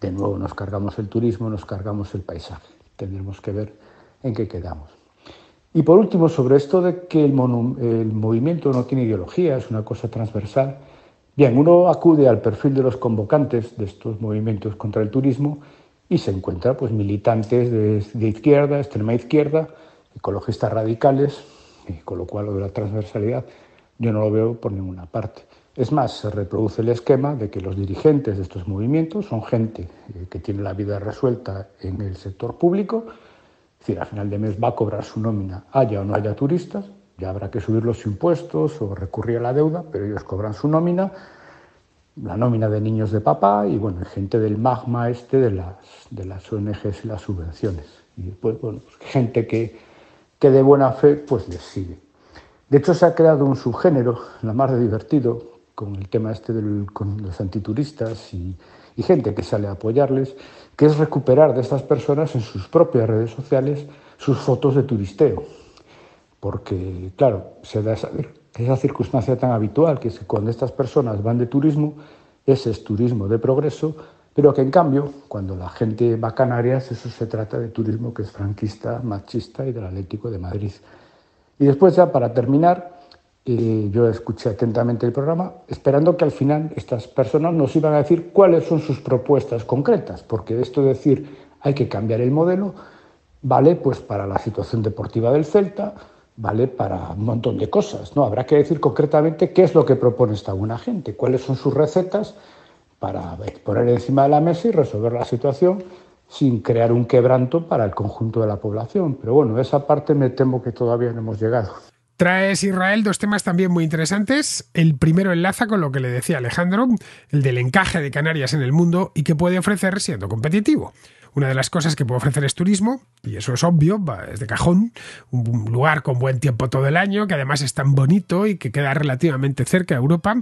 de nuevo nos cargamos el turismo, nos cargamos el paisaje, tendremos que ver en qué quedamos. Y por último, sobre esto de que el, el movimiento no tiene ideología, es una cosa transversal, bien, uno acude al perfil de los convocantes de estos movimientos contra el turismo y se encuentra pues militantes de, de izquierda, extrema izquierda, ecologistas radicales, con lo cual lo de la transversalidad yo no lo veo por ninguna parte. Es más, se reproduce el esquema de que los dirigentes de estos movimientos son gente eh, que tiene la vida resuelta en el sector público, es decir, a final de mes va a cobrar su nómina, haya o no haya turistas, ya habrá que subir los impuestos o recurrir a la deuda, pero ellos cobran su nómina, la nómina de niños de papá y bueno, gente del magma este de las, de las ONGs y las subvenciones. Y después, pues, bueno, pues, gente que que de buena fe pues les sigue. De hecho se ha creado un subgénero, la más de divertido, con el tema este de los antituristas y, gente que sale a apoyarles, que es recuperar de estas personas en sus propias redes sociales sus fotos de turisteo. Porque, claro, se da esa, esa circunstancia tan habitual que es que cuando estas personas van de turismo, ese es turismo de progreso, pero que en cambio, cuando la gente va a Canarias, eso se trata de turismo que es franquista, machista y del Atlético de Madrid. Y después ya para terminar, eh, yo escuché atentamente el programa, esperando que al final estas personas nos iban a decir cuáles son sus propuestas concretas, porque esto de decir hay que cambiar el modelo, vale pues para la situación deportiva del Celta, vale para un montón de cosas, ¿no? Habrá que decir concretamente qué es lo que propone esta buena gente, cuáles son sus recetas para poner encima de la mesa y resolver la situación sin crear un quebranto para el conjunto de la población. Pero bueno, esa parte me temo que todavía no hemos llegado. Traes, Israel, dos temas también muy interesantes. El primero enlaza con lo que le decía Alejandro, el del encaje de Canarias en el mundo y que puede ofrecer siendo competitivo. Una de las cosas que puede ofrecer es turismo, y eso es obvio, es de cajón, un lugar con buen tiempo todo el año, que además es tan bonito y que queda relativamente cerca de Europa,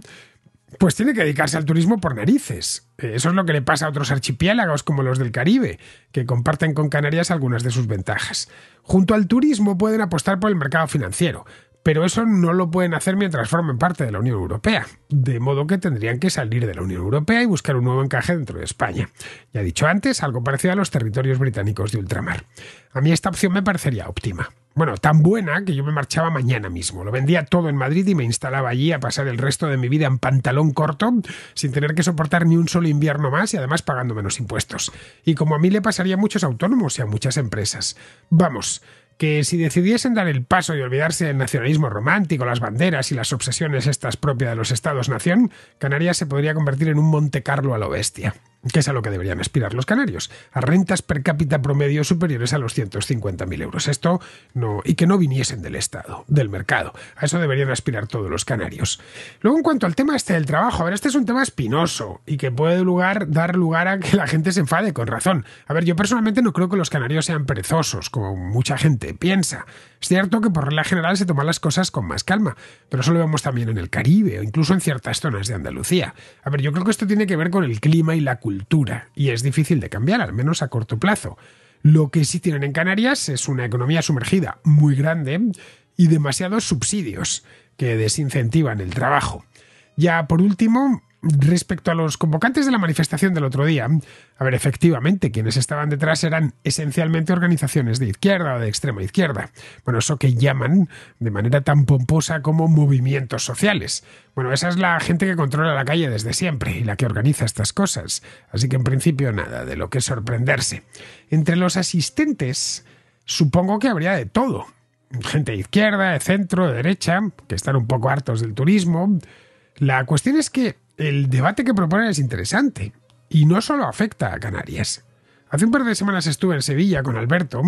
pues tiene que dedicarse al turismo por narices. Eh, eso es lo que le pasa a otros archipiélagos como los del Caribe, que comparten con Canarias algunas de sus ventajas. Junto al turismo pueden apostar por el mercado financiero, pero eso no lo pueden hacer mientras formen parte de la Unión Europea, de modo que tendrían que salir de la Unión Europea y buscar un nuevo encaje dentro de España. Ya dicho antes, algo parecido a los territorios británicos de ultramar. A mí esta opción me parecería óptima bueno, tan buena que yo me marchaba mañana mismo. Lo vendía todo en Madrid y me instalaba allí a pasar el resto de mi vida en pantalón corto, sin tener que soportar ni un solo invierno más y además pagando menos impuestos. Y como a mí le pasaría a muchos autónomos y a muchas empresas. Vamos, que si decidiesen dar el paso y olvidarse del nacionalismo romántico, las banderas y las obsesiones estas propias de los estados-nación, Canarias se podría convertir en un Monte Carlo a lo bestia que es a lo que deberían aspirar los canarios, a rentas per cápita promedio superiores a los 150.000 euros. Esto no, y que no viniesen del Estado, del mercado. A eso deberían aspirar todos los canarios. Luego, en cuanto al tema este del trabajo, a ver, este es un tema espinoso y que puede dar lugar a que la gente se enfade con razón. A ver, yo personalmente no creo que los canarios sean perezosos, como mucha gente piensa. Es cierto que por regla general se toman las cosas con más calma, pero eso lo vemos también en el Caribe o incluso en ciertas zonas de Andalucía. A ver, yo creo que esto tiene que ver con el clima y la cultura, y es difícil de cambiar, al menos a corto plazo. Lo que sí tienen en Canarias es una economía sumergida muy grande y demasiados subsidios que desincentivan el trabajo. Ya por último, Respecto a los convocantes de la manifestación del otro día, a ver, efectivamente, quienes estaban detrás eran esencialmente organizaciones de izquierda o de extrema izquierda. Bueno, eso que llaman de manera tan pomposa como movimientos sociales. Bueno, esa es la gente que controla la calle desde siempre y la que organiza estas cosas. Así que en principio nada de lo que sorprenderse. Entre los asistentes, supongo que habría de todo. Gente de izquierda, de centro, de derecha, que están un poco hartos del turismo. La cuestión es que el debate que proponen es interesante y no solo afecta a Canarias. Hace un par de semanas estuve en Sevilla con Alberto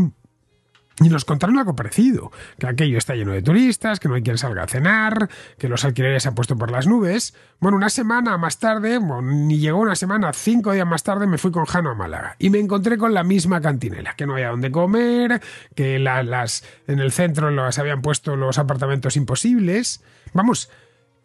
y nos contaron algo parecido, que aquello está lleno de turistas, que no hay quien salga a cenar, que los alquileres se han puesto por las nubes. Bueno, una semana más tarde, ni llegó una semana, cinco días más tarde me fui con Jano a Málaga y me encontré con la misma cantinela, que no había dónde comer, que las, en el centro las habían puesto los apartamentos imposibles. Vamos,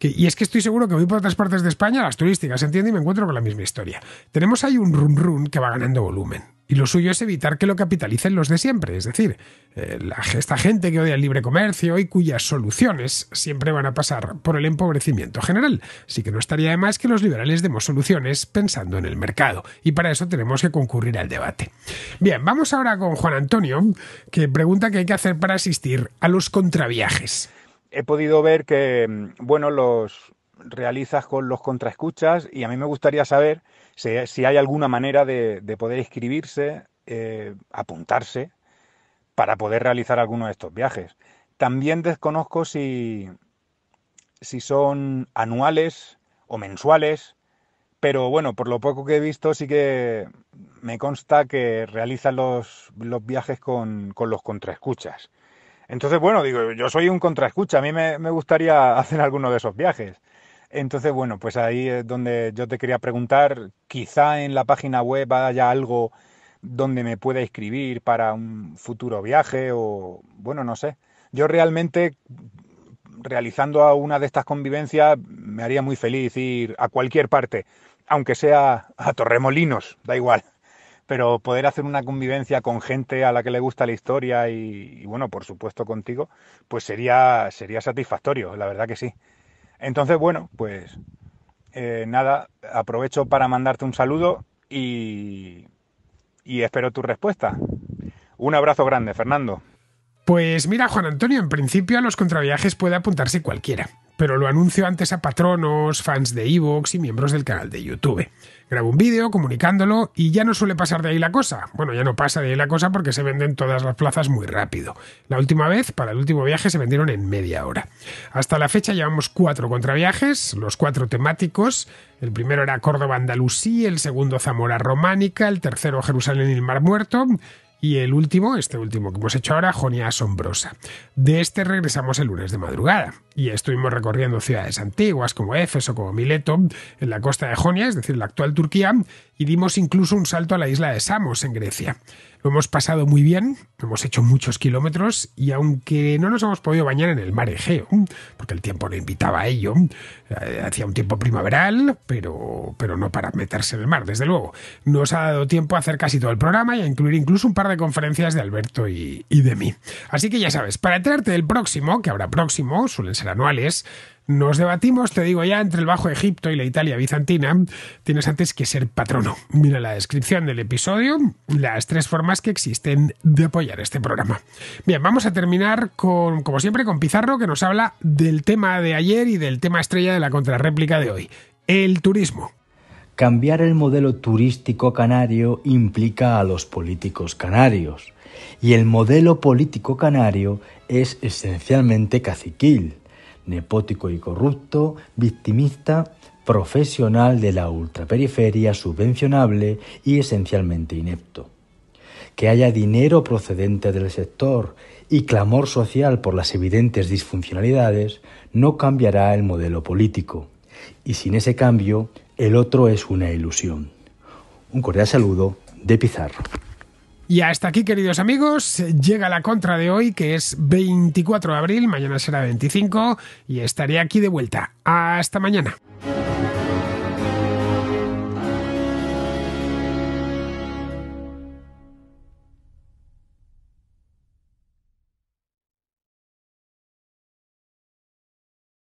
y es que estoy seguro que voy por otras partes de España, las turísticas, ¿entiendes? Y me encuentro con la misma historia. Tenemos ahí un run run que va ganando volumen. Y lo suyo es evitar que lo capitalicen los de siempre, es decir, eh, esta gente que odia el libre comercio y cuyas soluciones siempre van a pasar por el empobrecimiento general. Así que no estaría de más que los liberales demos soluciones pensando en el mercado, y para eso tenemos que concurrir al debate. Bien, vamos ahora con Juan Antonio, que pregunta qué hay que hacer para asistir a los contraviajes he podido ver que, mm, bueno, los realizas con los contraescuchas y a mí me gustaría saber si, hay alguna manera de, poder inscribirse, eh, apuntarse, para poder realizar alguno de estos viajes. También desconozco si, si son anuales o mensuales, pero bueno, por lo poco que he visto sí que me consta que realizan los, viajes con, con los contraescuchas. Entonces, bueno, digo, yo soy un contraescucha, a mí me, gustaría hacer alguno de esos viajes. Entonces, bueno, pues ahí es donde yo te quería preguntar, quizá en la página web haya algo donde me pueda escribir para un futuro viaje o, bueno, no sé. Yo realmente, realizando una de estas convivencias, me haría muy feliz ir a cualquier parte, aunque sea a Torremolinos, da igual pero poder hacer una convivencia con gente a la que le gusta la historia y, bueno, por supuesto contigo, pues sería, sería satisfactorio, la verdad que sí. Entonces, bueno, pues eh, nada, aprovecho para mandarte un saludo y, y espero tu respuesta. Un abrazo grande, Fernando. Pues mira, Juan Antonio, en principio a los contraviajes puede apuntarse cualquiera pero lo anuncio antes a patronos, fans de Evox y miembros del canal de YouTube. Grabo un vídeo comunicándolo y ya no suele pasar de ahí la cosa. Bueno, ya no pasa de ahí la cosa porque se venden todas las plazas muy rápido. La última vez, para el último viaje, se vendieron en media hora. Hasta la fecha llevamos cuatro contraviajes, los cuatro temáticos. El primero era Córdoba-Andalusí, el segundo Zamora-Románica, el tercero Jerusalén y el Mar Muerto y el último, este último que hemos hecho ahora, Jonia Asombrosa. De este regresamos el lunes de madrugada. Y estuvimos recorriendo ciudades antiguas como Éfeso, como Mileto, en la costa de Jonia, es decir, la actual Turquía, y dimos incluso un salto a la isla de Samos, en Grecia. Lo hemos pasado muy bien, hemos hecho muchos kilómetros y aunque no nos hemos podido bañar en el mar Egeo, porque el tiempo no invitaba a ello, eh, hacía un tiempo primaveral, pero, pero no para meterse en el mar, desde luego. Nos ha dado tiempo a hacer casi todo el programa y a incluir incluso un par de conferencias de Alberto y, de mí. Así que ya sabes, para enterarte del próximo, que habrá próximo, suelen ser anuales, nos debatimos, te digo ya, entre el Bajo Egipto y la Italia bizantina. Tienes antes que ser patrono. Mira la descripción del episodio, las tres formas que existen de apoyar este programa. Bien, vamos a terminar con, como siempre, con Pizarro, que nos habla del tema de ayer y del tema estrella de la contrarréplica de hoy, el turismo. Cambiar el modelo turístico canario implica a los políticos canarios, y el modelo político canario es esencialmente caciquil nepótico y corrupto, victimista, profesional de la ultraperiferia, subvencionable y esencialmente inepto. Que haya dinero procedente del sector y clamor social por las evidentes disfuncionalidades no cambiará el modelo político, y sin ese cambio el otro es una ilusión. Un cordial saludo de Pizarro. Y hasta aquí, queridos amigos, llega la contra de hoy, que es 24 de abril, mañana será 25, y estaré aquí de vuelta. Hasta mañana.